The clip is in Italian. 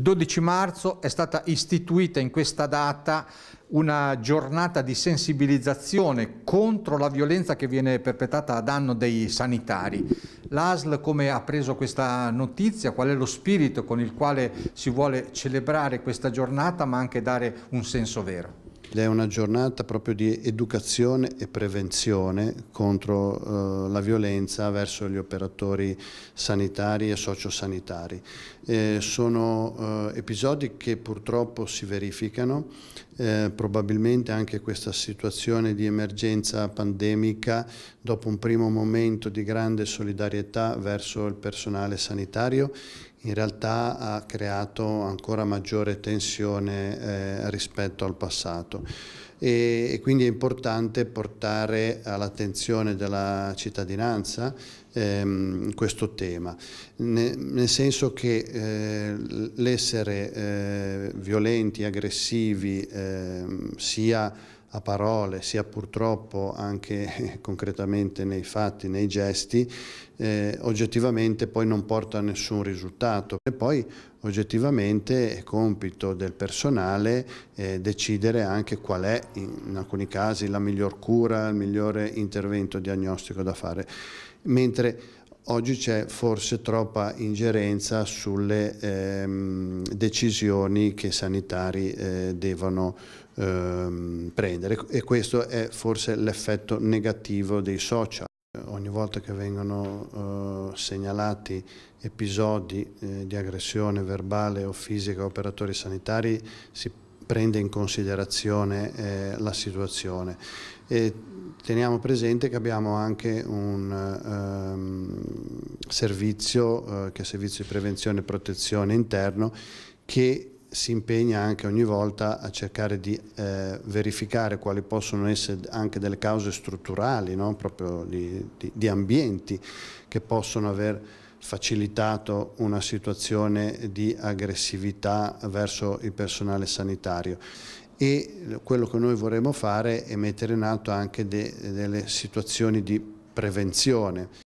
12 marzo è stata istituita in questa data una giornata di sensibilizzazione contro la violenza che viene perpetrata a danno dei sanitari. L'ASL come ha preso questa notizia, qual è lo spirito con il quale si vuole celebrare questa giornata ma anche dare un senso vero? È una giornata proprio di educazione e prevenzione contro eh, la violenza verso gli operatori sanitari e sociosanitari. Eh, sono eh, episodi che purtroppo si verificano, eh, probabilmente anche questa situazione di emergenza pandemica dopo un primo momento di grande solidarietà verso il personale sanitario in realtà ha creato ancora maggiore tensione eh, rispetto al passato e, e, quindi è importante portare all'attenzione della cittadinanza ehm, questo tema, ne, nel senso che eh, l'essere eh, violenti, aggressivi, ehm, sia a parole sia purtroppo anche concretamente nei fatti, nei gesti, eh, oggettivamente poi non porta a nessun risultato. E poi oggettivamente è compito del personale eh, decidere anche qual è in alcuni casi la miglior cura, il migliore intervento diagnostico da fare. Mentre Oggi c'è forse troppa ingerenza sulle ehm, decisioni che i sanitari eh, devono ehm, prendere e questo è forse l'effetto negativo dei social. Ogni volta che vengono eh, segnalati episodi eh, di aggressione verbale o fisica a operatori sanitari si prende in considerazione eh, la situazione. E teniamo presente che abbiamo anche un... Ehm, servizio, eh, che è servizio di prevenzione e protezione interno, che si impegna anche ogni volta a cercare di eh, verificare quali possono essere anche delle cause strutturali, no? proprio di, di, di, ambienti che possono aver facilitato una situazione di aggressività verso il personale sanitario e quello che noi vorremmo fare è mettere in atto anche de, delle situazioni di prevenzione.